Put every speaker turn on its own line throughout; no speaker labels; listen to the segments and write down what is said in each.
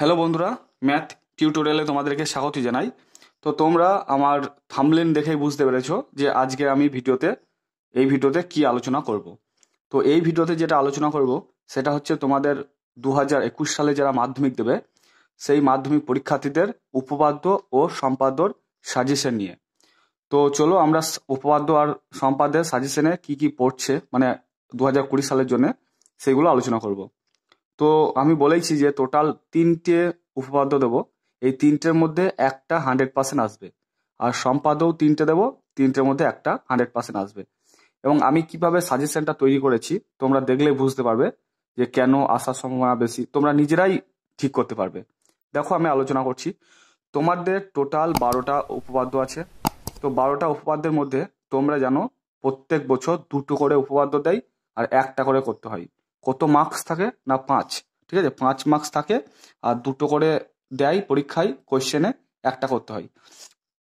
hello বন্ধুরা math টিউটোরিয়ালে তোমাদেরকে স্বাগত জানাই তো তোমরা আমার থামলেন দেখেই বুঝতে পেরেছ যে আজকে আমি ভিডিওতে এই ভিডিওতে কি আলোচনা করব তো এই ভিডিওতে যেটা আলোচনা করব সেটা হচ্ছে তোমাদের দু সালে যারা মাধ্যমিক দেবে সেই মাধ্যমিক পরীক্ষার্থীদের উপপাদ্য ও সম্পাদ্যর সাজেশন নিয়ে তো চলো আমরা উপপাদ্য আর সম্পাদের সাজেশনে কি কি পড়ছে মানে দু সালের জন্য সেগুলো আলোচনা করবো তো আমি বলেছি যে টোটাল তিনটে উপপাদ্য দেব এই তিনটের মধ্যে একটা হান্ড্রেড পার্সেন্ট আসবে আর সম্পাদও তিনটে দেব তিনটের মধ্যে একটা হান্ড্রেড পার্সেন্ট আসবে এবং আমি কিভাবে সাজেশনটা তৈরি করেছি তোমরা দেখলে বুঝতে পারবে যে কেন আসার সম্ভাবনা বেশি তোমরা নিজেরাই ঠিক করতে পারবে দেখো আমি আলোচনা করছি তোমাদের টোটাল বারোটা উপপাদ্য আছে তো বারোটা উপপাদ্যের মধ্যে তোমরা জানো প্রত্যেক বছর দুটো করে উপপাদ্য দেয় আর একটা করে করতে হয় কত মার্কস থাকে না পাঁচ ঠিক আছে পাঁচ মার্কস থাকে আর দুটো করে দেয় পরীক্ষায় কোয়েশ্চেনে একটা করতে হয়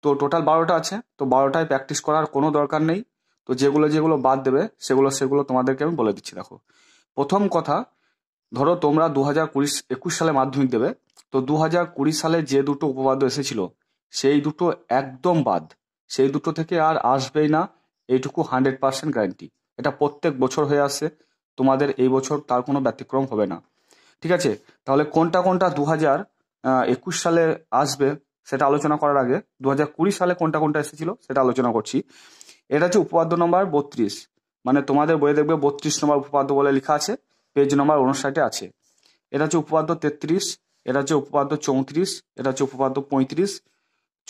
তো টোটাল বারোটা আছে তো বারোটায় প্র্যাকটিস করার কোনো দরকার নেই তো যেগুলো যেগুলো বাদ দেবে সেগুলো সেগুলো তোমাদেরকে আমি বলে দিচ্ছি দেখো প্রথম কথা ধরো তোমরা দু হাজার কুড়ি একুশ সালে মাধ্যমিক দেবে তো দু হাজার কুড়ি সালে যে দুটো উপপাদ্য এসেছিল সেই দুটো একদম বাদ সেই দুটো থেকে আর আসবেই না এইটুকু হান্ড্রেড পার্সেন্ট গ্যারান্টি এটা প্রত্যেক বছর হয়ে আসছে তোমাদের এই বছর তার কোনো ব্যতিক্রম হবে না ঠিক আছে তাহলে কোনটা কোনটা দু হাজার একুশ সালে আসবে সেটা আলোচনা করার আগে দু হাজার কুড়ি সালে কোনটা কোনটা এসেছিল সেটা আলোচনা করছি এটা হচ্ছে উপপাদ্য নম্বর বত্রিশ মানে তোমাদের বইয়ে দেখবে বত্রিশ নম্বর উপপাদ্য বলে লেখা আছে পেজ নম্বর উনষাটে আছে এটা হচ্ছে উপপাদ্য তেত্রিশ এটা হচ্ছে উপপাদ্য চৌত্রিশ এটা হচ্ছে উপপাদ্য পঁয়ত্রিশ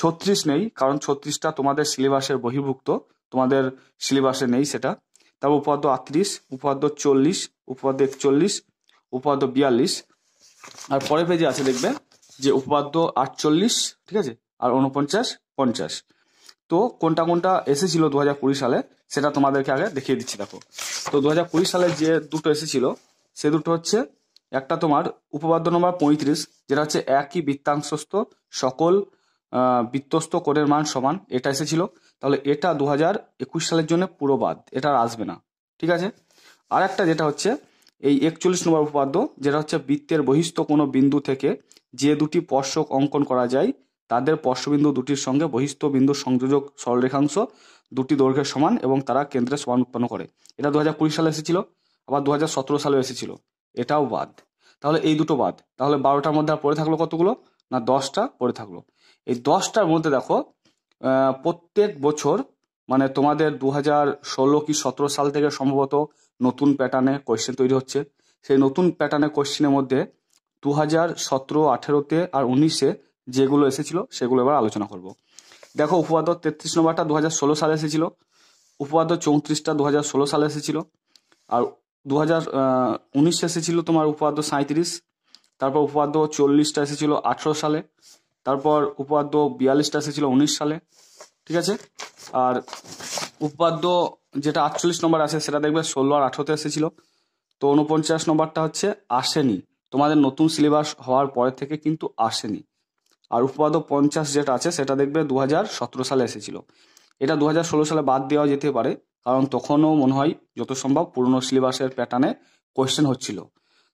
ছত্রিশ নেই কারণ ছত্রিশটা তোমাদের সিলেবাসের বহির্ভুক্ত তোমাদের সিলেবাসে নেই সেটা তারপর উপাদ্য আটত্রিশ উপাদ্য চল্লিশ উপপাদ্য একচল্লিশ উপাদ্য বিয়াল্লিশ আর পরের পেজে আছে দেখবে যে উপাদ্য আটচল্লিশ ঠিক আছে আর উনপঞ্চাশ পঞ্চাশ তো কোনটা কোনটা এসেছিল দু হাজার কুড়ি সালে সেটা তোমাদেরকে আগে দেখিয়ে দিচ্ছি দেখো তো দু হাজার কুড়ি সালে যে দুটো এসেছিল সে দুটো হচ্ছে একটা তোমার উপপাদ্য নম্বর পঁয়ত্রিশ যেটা হচ্ছে একই বৃত্তাংশস্থ সকল বৃত্তস্থ কোণের মান সমান এটা এসেছিল তাহলে এটা দু হাজার একুশ সালের জন্য পুরো বাদ এটা আর আসবে না ঠিক আছে আর একটা যেটা হচ্ছে এই একচল্লিশ নম্বর উপপাদ্য যেটা হচ্ছে বৃত্তের বহিস্থ কোনো বিন্দু থেকে যে দুটি স্পর্শক অঙ্কন করা যায় তাদের স্পর্শবিন্দু দুটির সঙ্গে বহিস্থ বিন্দু সংযোজক সরলরেখাংশ দুটি দৈর্ঘ্যের সমান এবং তারা কেন্দ্রে সমান উৎপন্ন করে এটা দু হাজার কুড়ি সালে এসেছিল আবার দু হাজার সতেরো সালেও এসেছিল এটাও বাদ তাহলে এই দুটো বাদ তাহলে বারোটার মধ্যে আর পড়ে থাকলো কতগুলো না দশটা পড়ে থাকলো এই দশটার মধ্যে দেখো প্রত্যেক বছর মানে তোমাদের দু হাজার ষোলো কি সতেরো সাল থেকে সম্ভবত নতুন প্যাটার্নে কোয়েশ্চেন তৈরি হচ্ছে সেই নতুন প্যাটার্নে কোয়েশ্চেনের মধ্যে দু হাজার সতেরো আঠেরোতে আর উনিশে যেগুলো এসেছিল সেগুলো এবার আলোচনা করব দেখো উপপাদ্য তেত্রিশ নম্বরটা দু হাজার ষোলো সালে এসেছিল উপপাদ্য চৌত্রিশটা দু হাজার ষোলো সালে এসেছিল আর দু হাজার উনিশে এসেছিল তোমার উপপাদ্য সাঁত্রিশ তারপর উপপাদ্য চল্লিশটা এসেছিল আঠেরো সালে তারপর উপপাদ্য বিয়াল্লিশটা এসেছিল উনিশ সালে ঠিক আছে আর উপপাদ্য যেটা আটচল্লিশ নম্বর আছে সেটা দেখবে ষোলো আর আঠারোতে এসেছিল তো উনপঞ্চাশ নম্বরটা হচ্ছে আসেনি তোমাদের নতুন সিলেবাস হওয়ার পরে থেকে কিন্তু আসেনি আর উপপাদ্য পঞ্চাশ যেটা আছে সেটা দেখবে দু সালে এসেছিল এটা দু সালে বাদ দেওয়া যেতে পারে কারণ তখনও মনে হয় যত সম্ভব পুরনো সিলেবাসের প্যাটার্নে কোয়েশ্চেন হচ্ছিল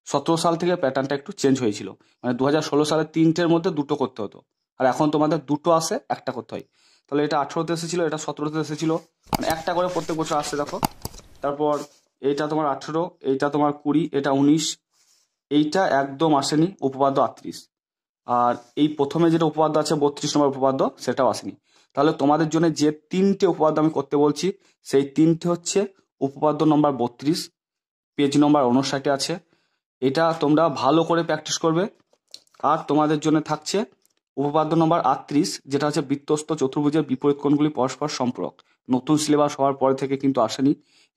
সতেরো সাল থেকে প্যাটার্নটা একটু চেঞ্জ হয়েছিল মানে দু হাজার ষোলো সালে তিনটের মধ্যে দুটো করতে হতো আর এখন তোমাদের দুটো আসে একটা করতে হয় তাহলে এটা আঠেরোতে এসেছিলো এটা সতেরোতে এসেছিলো মানে একটা করে প্রত্যেক বছর আসছে দেখো তারপর এইটা তোমার আঠেরো এইটা তোমার কুড়ি এটা উনিশ এইটা একদম আসেনি উপপাদ্য আটত্রিশ আর এই প্রথমে যেটা উপপাদ্য আছে বত্রিশ নম্বর উপপাদ্য সেটাও আসেনি তাহলে তোমাদের জন্য যে তিনটে উপপাদ্য আমি করতে বলছি সেই তিনটে হচ্ছে উপপাদ্য নম্বর বত্রিশ পেজ নম্বর উনষাটে আছে এটা তোমরা ভালো করে প্র্যাকটিস করবে আর তোমাদের জন্য থাকছে উপপাদ্য নম্বর আটত্রিশ যেটা হচ্ছে বিত্তস্ত চতুর্ভুজের বিপরীত কোণগুলি পরস্পর সম্পর্ক নতুন সিলেবাস হওয়ার পরে থেকে কিন্তু আসেনি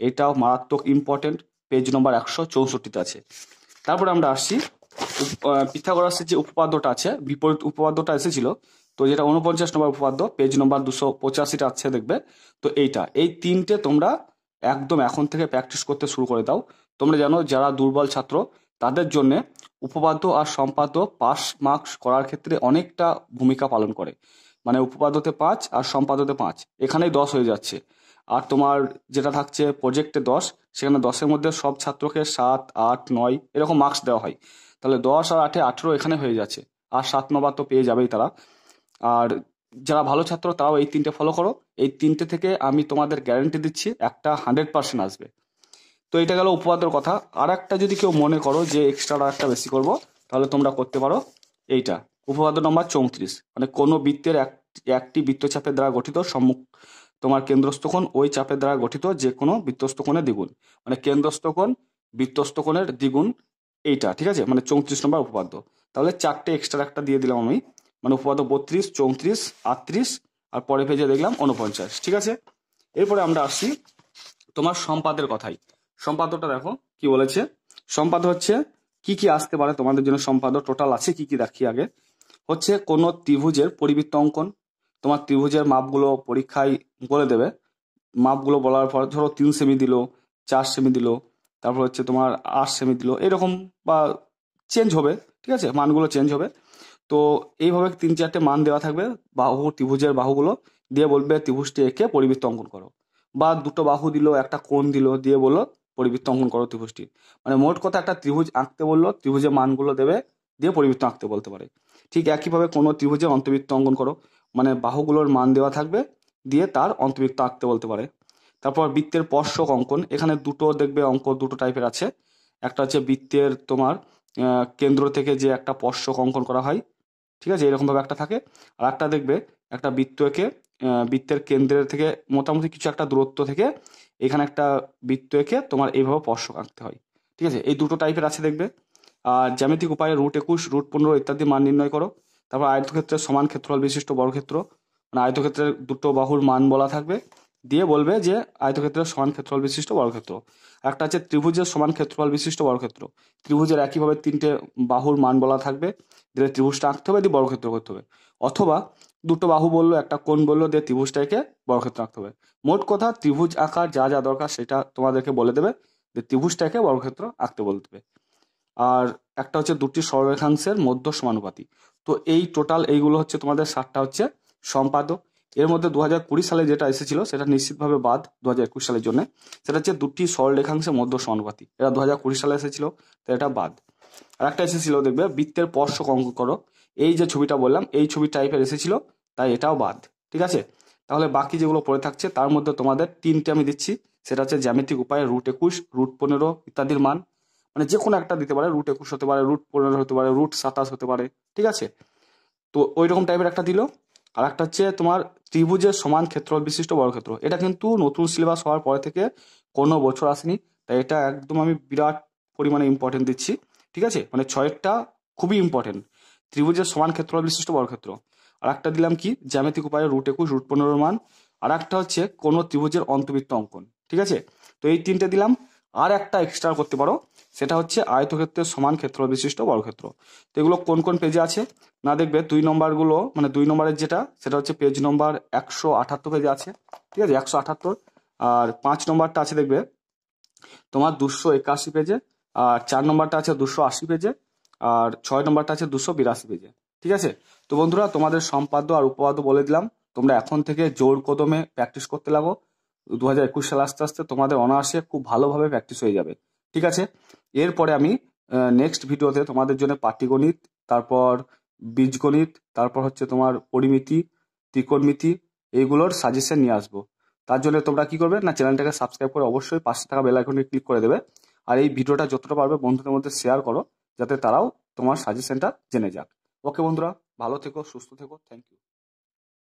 এটাও মারাত্মক ইম্পর্টেন্ট পেজ নম্বর একশো চৌষট্টিতে আছে তারপরে আমরা আসছি পিথাগোরাসের যে উপপাদ্যটা আছে বিপরীত উপপাদ্যটা এসেছিল তো যেটা উনপঞ্চাশ নম্বর উপপাদ্য পেজ নম্বর দুশো পঁচাশিটা আছে দেখবে তো এইটা এই তিনটে তোমরা একদম এখন থেকে প্র্যাকটিস করতে শুরু করে দাও তোমরা জানো যারা দুর্বল ছাত্র তাদের জন্যে উপপাদ্য আর সম্পাদ্য পাশ মার্কস করার ক্ষেত্রে অনেকটা ভূমিকা পালন করে মানে উপপাদ্যতে পাঁচ আর সম্পাদ্যতে পাঁচ এখানেই দশ হয়ে যাচ্ছে আর তোমার যেটা থাকছে প্রজেক্টে দশ সেখানে দশের মধ্যে সব ছাত্রকে সাত আট নয় এরকম মার্কস দেওয়া হয় তাহলে দশ আর আটে আঠেরো এখানে হয়ে যাচ্ছে আর সাত নম্বর তো পেয়ে যাবেই তারা আর যারা ভালো ছাত্র তারাও এই তিনটে ফলো করো এই তিনটে থেকে আমি তোমাদের গ্যারেন্টি দিচ্ছি একটা হান্ড্রেড পার্সেন্ট আসবে তো এটা গেল উপপাদ্যর কথা আর একটা যদি কেউ মনে করো যে এক্সট্রা আর একটা বেশি করব তাহলে তোমরা করতে পারো এইটা উপপাদ্য নম্বর চৌত্রিশ মানে কোনো বৃত্তের এক একটি বৃত্তচাপের দ্বারা গঠিত সম্মুখ তোমার কেন্দ্রস্থ কোণ ওই চাপের দ্বারা গঠিত যে কোনো বৃত্তস্থ দ্বিগুণ মানে কেন্দ্রস্থ কোণ বৃত্তস্থ কোণের দ্বিগুণ এইটা ঠিক আছে মানে চৌত্রিশ নম্বর উপপাদ্য তাহলে চারটে এক্সট্রা একটা দিয়ে দিলাম আমি মানে উপপাদ্য বত্রিশ চৌত্রিশ আটত্রিশ আর পরে ভেজে দেখলাম উনপঞ্চাশ ঠিক আছে এরপরে আমরা আসছি তোমার সম্পাদের কথাই সম্পাদকটা দেখো কি বলেছে সম্পাদক হচ্ছে কি কি আসতে পারে তোমাদের জন্য সম্পাদক টোটাল আছে কি কি দেখি আগে হচ্ছে কোনো ত্রিভুজের পরিবৃত্ত অঙ্কন তোমার ত্রিভুজের মাপগুলো পরীক্ষায় বলে দেবে মাপগুলো বলার পর ধরো তিন সেমি দিল চার সেমি দিল তারপর হচ্ছে তোমার আট সেমি দিল এরকম বা চেঞ্জ হবে ঠিক আছে মানগুলো চেঞ্জ হবে তো এইভাবে তিন চারটে মান দেওয়া থাকবে বাহু ত্রিভুজের বাহুগুলো দিয়ে বলবে ত্রিভুজটি একে পরিবৃত্ত অঙ্কন করো বা দুটো বাহু দিল একটা কোণ দিল দিয়ে বলো পরিবৃত্ত অঙ্কন করো ত্রিভুজটির মানে মোট কথা একটা ত্রিভুজ আঁকতে বললো ত্রিভুজের মানগুলো দেবে দিয়ে পরিবৃত্ত আঁকতে বলতে পারে ঠিক একইভাবে কোনো ত্রিভুজের অন্তর্বৃত্ত অঙ্কন করো মানে বাহুগুলোর মান দেওয়া থাকবে দিয়ে তার অন্তর্বৃত্ত আঁকতে বলতে পারে তারপর বৃত্তের পর্শক অঙ্কন এখানে দুটো দেখবে অঙ্ক দুটো টাইপের আছে একটা হচ্ছে বৃত্তের তোমার কেন্দ্র থেকে যে একটা পর্শক অঙ্কন করা হয় ঠিক আছে এরকমভাবে একটা থাকে আর একটা দেখবে একটা বৃত্তকে বৃত্তের কেন্দ্রের থেকে মোটামুটি কিছু একটা দূরত্ব থেকে এখানে একটা বৃত্ত এঁকে তোমার এইভাবে পর্শক আঁকতে হয় ঠিক আছে এই দুটো টাইপের আছে দেখবে আর জ্যামিতিক উপায়ে রুট একুশ রুট পনেরো ইত্যাদি মান নির্ণয় করো তারপর আয়তক্ষেত্রের সমান ক্ষেত্রফল বিশিষ্ট বর্গক্ষেত্র মানে আয়তক্ষেত্রের দুটো বাহুর মান বলা থাকবে দিয়ে বলবে যে আয়তক্ষেত্র সমান ক্ষেত্রফল বিশিষ্ট বর্গক্ষেত্র একটা আছে ত্রিভুজের সমান ক্ষেত্রফল বিশিষ্ট বর্গক্ষেত্র ত্রিভুজের একইভাবে তিনটে বাহুর মান বলা থাকবে দিয়ে ত্রিভুজটা আঁকতে হবে দিয়ে বর্গক্ষেত্র করতে হবে অথবা দুটো বাহু বললো একটা কোণ বললো দিয়ে ত্রিভুজটাকে বর্গক্ষেত্র আঁকতে হবে মোট কথা ত্রিভুজ আঁকার যা যা দরকার সেটা তোমাদেরকে বলে দেবে যে ত্রিভুজটাকে বর্গক্ষেত্র আঁকতে বলতে হবে আর একটা হচ্ছে দুটি সর্বরেখাংশের মধ্য সমানুপাতি তো এই টোটাল এইগুলো হচ্ছে তোমাদের সাতটা হচ্ছে সম্পাদক এর মধ্যে দু সালে যেটা এসেছিল সেটা নিশ্চিতভাবে বাদ দু হাজার একুশ সালের জন্য সেটা হচ্ছে দুটি রেখাংশে মধ্য সমানুপাতি এটা দু হাজার কুড়ি সালে এসেছিল তো এটা বাদ আর একটা এসেছিল দেখবে বৃত্তের স্পর্শ অঙ্ক করো এই যে ছবিটা বললাম এই ছবি টাইপের এসেছিল তাই এটাও বাদ ঠিক আছে তাহলে বাকি যেগুলো পড়ে থাকছে তার মধ্যে তোমাদের তিনটে আমি দিচ্ছি সেটা হচ্ছে জ্যামিতিক উপায়ে রুট একুশ রুট পনেরো ইত্যাদির মান মানে যে কোনো একটা দিতে পারে রুট একুশ হতে পারে রুট পনেরো হতে পারে রুট সাতাশ হতে পারে ঠিক আছে তো ওই রকম টাইপের একটা দিল আর একটা হচ্ছে তোমার ত্রিভুজের সমান ক্ষেত্র বিশিষ্ট বর্গক্ষেত্র এটা কিন্তু নতুন সিলেবাস হওয়ার পরে থেকে কোনো বছর আসেনি তাই এটা একদম আমি বিরাট পরিমাণে ইম্পর্টেন্ট দিচ্ছি ঠিক আছে মানে ছয়েরটা খুবই ইম্পর্টেন্ট ত্রিভুজের সমান ক্ষেত্র বিশিষ্ট বর্গক্ষেত্র আর একটা দিলাম কি জ্যামিতিক উপায়ে রুট একুশ রুট পনেরোর মান আর একটা হচ্ছে কোনো ত্রিভুজের অন্তবৃত্ত অঙ্কন ঠিক আছে তো এই তিনটে দিলাম আর একটা এক্সট্রা করতে পারো সেটা হচ্ছে আয়তক্ষেত্রের সমান ক্ষেত্র বিশিষ্ট বর্গক্ষেত্র তো এগুলো কোন কোন পেজে আছে না দেখবে দুই নম্বরগুলো মানে দুই নম্বরের যেটা সেটা হচ্ছে পেজ নম্বর একশো আঠাত্তর পেজে আছে ঠিক আছে একশো আঠাত্তর আর পাঁচ নম্বরটা আছে দেখবে তোমার দুশো একাশি পেজে আর চার নম্বরটা আছে দুশো আশি পেজে আর ছয় নম্বরটা আছে দুশো বিরাশি পেজে ঠিক আছে তো বন্ধুরা তোমাদের সম্পাদ্য আর উপপাদ্য বলে দিলাম তোমরা এখন থেকে জোর কদমে প্র্যাকটিস করতে লাগো দু হাজার একুশ সালে আস্তে আস্তে তোমাদের অনায়াসে খুব ভালোভাবে প্র্যাকটিস হয়ে যাবে ঠিক আছে এরপরে আমি নেক্সট ভিডিওতে তোমাদের জন্য পাটিগণিত তারপর বীজগণিত তারপর হচ্ছে তোমার পরিমিতি ত্রিকোণমিতি এইগুলোর সাজেশন নিয়ে আসবো তার জন্য তোমরা কি করবে না চ্যানেলটাকে সাবস্ক্রাইব করে অবশ্যই পাশে থাকা বেলাইকনে ক্লিক করে দেবে আর এই ভিডিওটা যতটা পারবে বন্ধুদের মধ্যে শেয়ার করো যাতে তারাও তোমার সাজেশনটা জেনে যাক ওকে বন্ধুরা ভালো থেকো সুস্থ থেকো থ্যাংক ইউ